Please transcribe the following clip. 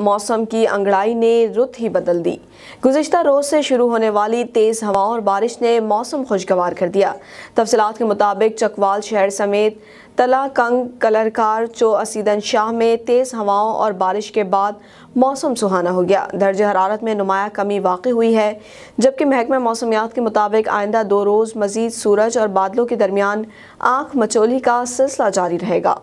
मौसम की अंगड़ाई ने रुत ही बदल दी गुजशत रोज़ से शुरू होने वाली तेज़ हवाओं और बारिश ने मौसम खुशगवार कर दिया तफसलत के मुताबिक चकवाल शहर समेत तला कंग कलरकार चो असीदन शाह में तेज़ हवाओं और बारिश के बाद मौसम सुहाना हो गया दर्ज हरारत में नुमाया कमी वाकई हुई है जबकि महकमा मौसमियात के मुताबिक आइंदा दो रोज़ मज़ीद सूरज और बादलों के दरमियान आँख मचोली का सिलसिला जारी रहेगा